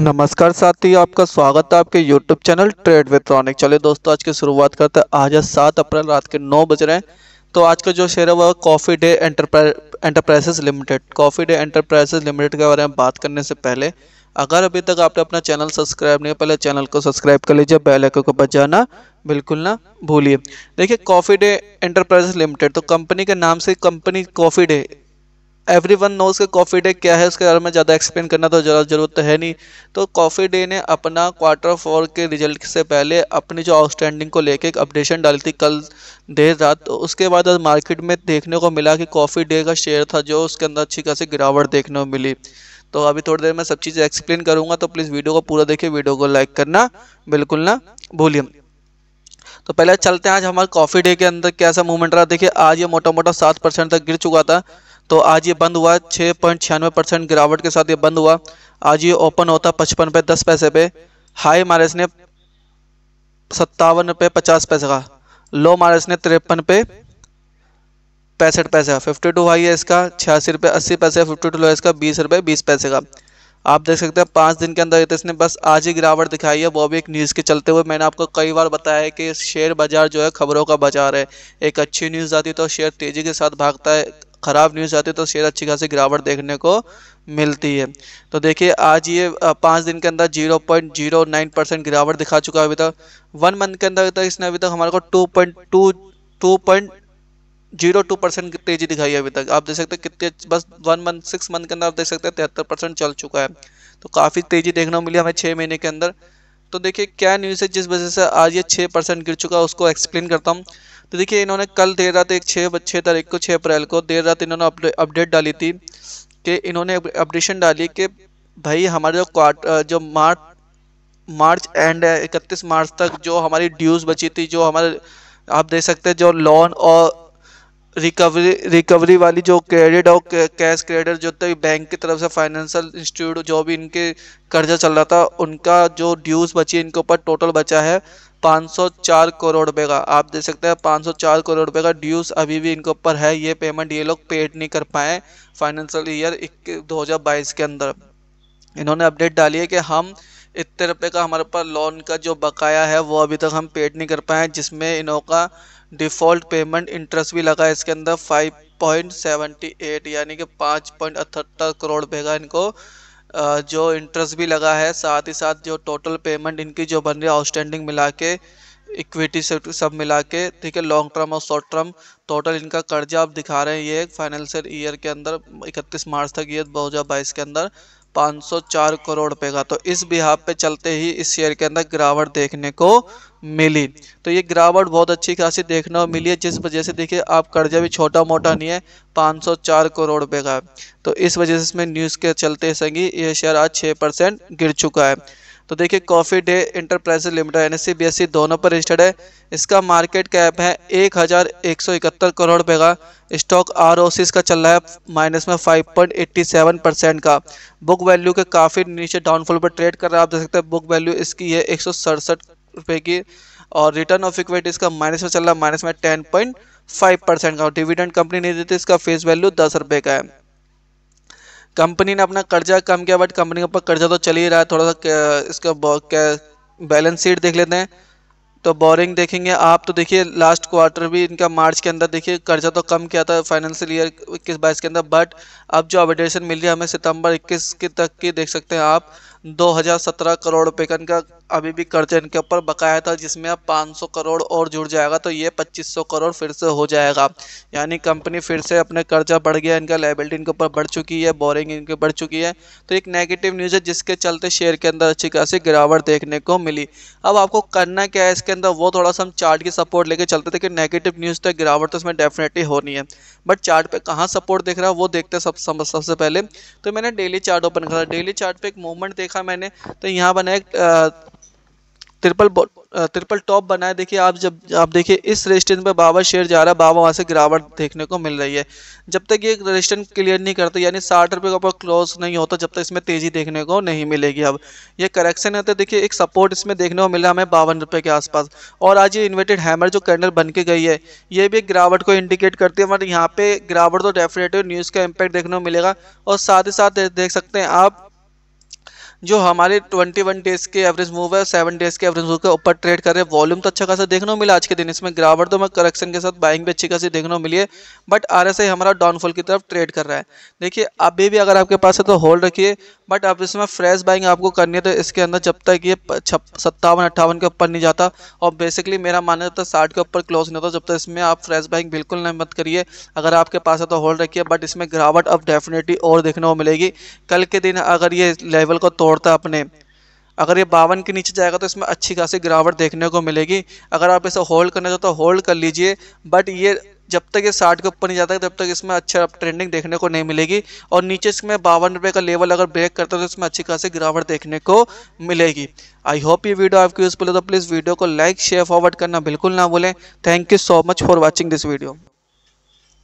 नमस्कार साथी आपका स्वागत है आपके YouTube चैनल ट्रेड विथ्रॉनिक चलिए दोस्तों आज की शुरुआत करते हैं आज है सात अप्रैल रात के नौ बज रहे हैं तो आज का जो शेयर है वह Coffee Day Enterprises Limited Coffee Day Enterprises Limited के बारे में बात करने से पहले अगर अभी तक आपने अपना चैनल सब्सक्राइब नहीं पहले चैनल को सब्सक्राइब कर लीजिए बेल आइकन को बजाना बिल्कुल ना भूलिए देखिए कॉफ़ी डे एंटरप्राइजेस लिमिटेड तो कंपनी के नाम से company Coffee Day every one knows के कॉफ़ी डे क्या है उसके बारे में ज़्यादा एक्सप्लेन करना तो ज़्यादा ज़रूरत तो है नहीं तो कॉफ़ी डे ने अपना क्वार्टर फोर के रिजल्ट से पहले अपनी जो आउटस्टैंडिंग को लेकर एक अपडेशन डाली थी कल देर रात तो उसके बाद आज मार्केट में देखने को मिला कि कॉफ़ी डे का शेयर था जो उसके अंदर अच्छी खासी गिरावट देखने को मिली तो अभी थोड़ी देर में सब चीज़ें एक्सप्लेन करूँगा तो प्लीज़ वीडियो को पूरा देखिए वीडियो को लाइक करना बिल्कुल ना भूलिए तो पहले चलते हैं आज हमारे कॉफ़ी डे के अंदर कैसा मूवमेंट रहा देखिए आज ये मोटा मोटा सात परसेंट तक गिर चुका था तो आज ये बंद हुआ छः पॉइंट छियानवे परसेंट गिरावट के साथ ये बंद हुआ आज ये ओपन होता पचपन रुपये दस पैसे पे हाई मारे इसने सत्तावन रुपये पचास पैसे का लो मारे इसने तिरपन पे पैंसठ पैसे का फिफ्टी टू हाई है इसका छियासी रुपये अस्सी पैसे फिफ्टी टू लो है इसका बीस रुपये बीस पैसे का आप देख सकते हैं पाँच दिन के अंदर तो इसने बस आज ही गिरावट दिखाई है वो भी एक न्यूज़ के चलते हुए मैंने आपको कई बार बताया है कि शेयर बाज़ार जो है खबरों का बाज़ार है एक अच्छी न्यूज़ आती है तो शेयर तेज़ी के साथ भागता है ख़राब न्यूज़ आती है तो शेयर अच्छी खासी गिरावट देखने को मिलती है तो देखिए आज ये पाँच दिन के अंदर zero point zero nine percent गिरावट दिखा चुका है अभी तक वन मंथ के अंदर तक इसने अभी तक हमारे को two point two two point zero two percent तेजी दिखाई है अभी तक आप देख सकते हैं कितने बस वन मंथ सिक्स मंथ के अंदर आप देख सकते हैं तिहत्तर परसेंट चल चुका है तो काफ़ी तेज़ी देखने को मिली हमें छः महीने के अंदर तो देखिए क्या न्यूज़ है जिस वजह से आज ये छः परसेंट गिर चुका उसको एक्सप्लेन करता हूँ तो देखिए इन्होंने कल देर रात एक छः छः तारीख को छः अप्रैल को देर रात इन्होंने अपडेट डाली थी कि इन्होंने अपडेशन डाली कि भाई हमारे जो क्वार्टर जो मार्च मार्च एंड है इकतीस मार्च तक जो हमारी ड्यूज बची थी जो हमारे आप देख सकते हैं जो लोन और रिकवरी रिकवरी वाली जो क्रेडिट और कैश क्रेडिट जो थे बैंक की तरफ से फाइनेंशियल इंस्टीट्यूट जो भी इनके कर्जा चल रहा था उनका जो ड्यूज बची इनके ऊपर टोटल बचा है 504 करोड़ रुपये का आप देख सकते हैं 504 करोड़ रुपये का ड्यूज अभी भी इनके ऊपर है ये पेमेंट ये लोग पेड नहीं कर पाए फाइनेंशियल ईयर दो के अंदर इन्होंने अपडेट डाली है कि हम इतने रुपये का हमारे पास लोन का जो बकाया है वो अभी तक हम पेड नहीं कर पाए हैं जिसमें इनोका डिफ़ॉल्ट पेमेंट इंटरेस्ट भी लगा है इसके अंदर फाइव पॉइंट सेवेंटी एट यानी कि पाँच पॉइंट अठहत्तर करोड़ रुपये का इनको जो इंटरेस्ट भी लगा है साथ ही साथ जो टोटल पेमेंट इनकी जो बन रही है आउटस्टैंडिंग मिला के इक्विटी से सब मिला के ठीक है लॉन्ग टर्म और शॉर्ट टर्म टोटल इनका कर्जा आप दिखा रहे हैं ये फाइनेंशियल ईयर के अंदर 31 मार्च तक ये बाईस के अंदर 504 करोड़ रुपए का तो इस बिहाब पे चलते ही इस शेयर के अंदर गिरावट देखने को मिली तो ये गिरावट बहुत अच्छी खासी देखने को मिली है जिस वजह से देखिए आप कर्जा भी छोटा मोटा नहीं है 504 करोड़ रुपए का तो इस वजह से इसमें न्यूज़ के चलते संगी ये शेयर आज 6 परसेंट गिर चुका है तो देखिए Coffee Day Enterprise Limited N S दोनों पर रजिस्टर्ड है इसका मार्केट कैप है एक हजार एक सौ इकहत्तर करोड़ रुपये का स्टॉक आर इसका चल रहा है माइनस में five point eighty seven percent का बुक वैल्यू के काफ़ी नीचे डाउनफॉल पर ट्रेड कर रहा है आप देख सकते हैं बुक वैल्यू इसकी है एक सौ सड़सठ रुपये की और रिटर्न ऑफ इक्विटी इसका माइनस में चल रहा है माइनस में टेन पॉइंट फाइव परसेंट का डिविडेंड कंपनी नहीं देती इसका फेस वैल्यू दस रुपये का है कंपनी ने अपना कर्जा कम किया बट कंपनी के ऊपर कर्जा तो चल ही रहा है थोड़ा सा इसका बैलेंस शीट देख लेते हैं तो बोरिंग देखेंगे आप तो देखिए लास्ट क्वार्टर भी इनका मार्च के अंदर देखिए कर्जा तो कम किया था फाइनेंशियल ईयर इक्कीस बाईस के अंदर बट अब जो अपडेशन मिल रही है हमें सितंबर इक्कीस के तक की देख सकते हैं आप 2017 करोड़ रुपये का इनका अभी भी कर्जन इनके ऊपर बकाया था जिसमें अब 500 करोड़ और जुड़ जाएगा तो ये 2500 करोड़ फिर से हो जाएगा यानी कंपनी फिर से अपने कर्जा बढ़ गया इनका लाइबिलिटी इनके ऊपर बढ़ चुकी है बोरिंग इनके बढ़ चुकी है तो एक नेगेटिव न्यूज़ है जिसके चलते शेयर के अंदर अच्छी खासी गिरावट देखने को मिली अब आपको करना क्या है इसके अंदर वो थोड़ा सा हम चार्ट की सपोर्ट लेके चलते थे कि नेगेटिव न्यूज़ तो गिरावट तो इसमें डेफिनेटली होनी है बट चार्ट पे कहाँ सपोर्ट देख रहा है वो देखते सब सबसे पहले तो मैंने डेली चार्ट ओपन करा डेली चार्ट पे एक मूवमेंट देखा मैंने तो यहाँ बना एक ट्रिपल ट्रिपल टॉप बना है देखिए आप जब आप देखिए इस रेजिस्टेंस पर बाबा शेयर जा रहा है बाबा वहाँ से गिरावट देखने को मिल रही है जब तक ये रेजिस्टेंस क्लियर नहीं करते यानी साठ रुपये का ऊपर क्लोज नहीं होता जब तक इसमें तेज़ी देखने को नहीं मिलेगी अब ये करेक्शन है तो देखिए एक सपोर्ट इसमें देखने को मिला हमें बावन रुपये के आसपास और आज ये इन्वर्टेड हैमर जो कैंडल बन के गई है ये भी गिरावट को इंडिकेट करती है मतलब यहाँ पे गिरावट तो डेफिनेटिव न्यूज़ का इम्पैक्ट देखने को मिलेगा और साथ ही साथ देख सकते हैं आप जो हमारे 21 डेज के एवरेज मूव है सेवन डेज के एवरेज मूव के ऊपर ट्रेड कर रहे हैं वॉल्यूम तो अच्छा खासा देखने को मिला आज के दिन इसमें गिरावट तो मैं करेक्शन के साथ बाइंग भी अच्छी खासी देखने को मिली है बट आर हमारा डाउनफॉल की तरफ ट्रेड कर रहा है देखिए अभी भी अगर आपके पास है तो होल्ड रखिए बट अब इसमें फ्रेश बाइंग आपको करनी है तो इसके अंदर जब तक ये सत्तावन अट्ठावन के ऊपर नहीं जाता और बेसिकली मेरा मानना था तो साठ के ऊपर क्लोज नहीं होता जब तक इसमें आप फ्रेश बाइंग बिल्कुल नहीं मत करिए अगर आपके पास है तो होल्ड रखिए बट इसमें गिरावट अब डेफिनेटली और देखने को मिलेगी कल के दिन अगर ये लेवल को तोड़ता अपने अगर ये बावन के नीचे जाएगा तो इसमें अच्छी खासी गिरावट देखने को मिलेगी अगर आप इसे होल्ड करना चाहते हो तो होल्ड कर लीजिए बट ये जब तक ये साठ के ऊपर नहीं जाता तब तक इसमें अच्छा ट्रेंडिंग देखने को नहीं मिलेगी और नीचे इसमें बावन रुपये का लेवल अगर ब्रेक करता है तो इसमें अच्छी खासी गिरावट देखने को मिलेगी आई होप ये वीडियो आपकी यूजफुल है तो प्लीज़ वीडियो को लाइक शेयर फॉरवर्ड करना बिल्कुल ना भूलें thank you so much for watching this video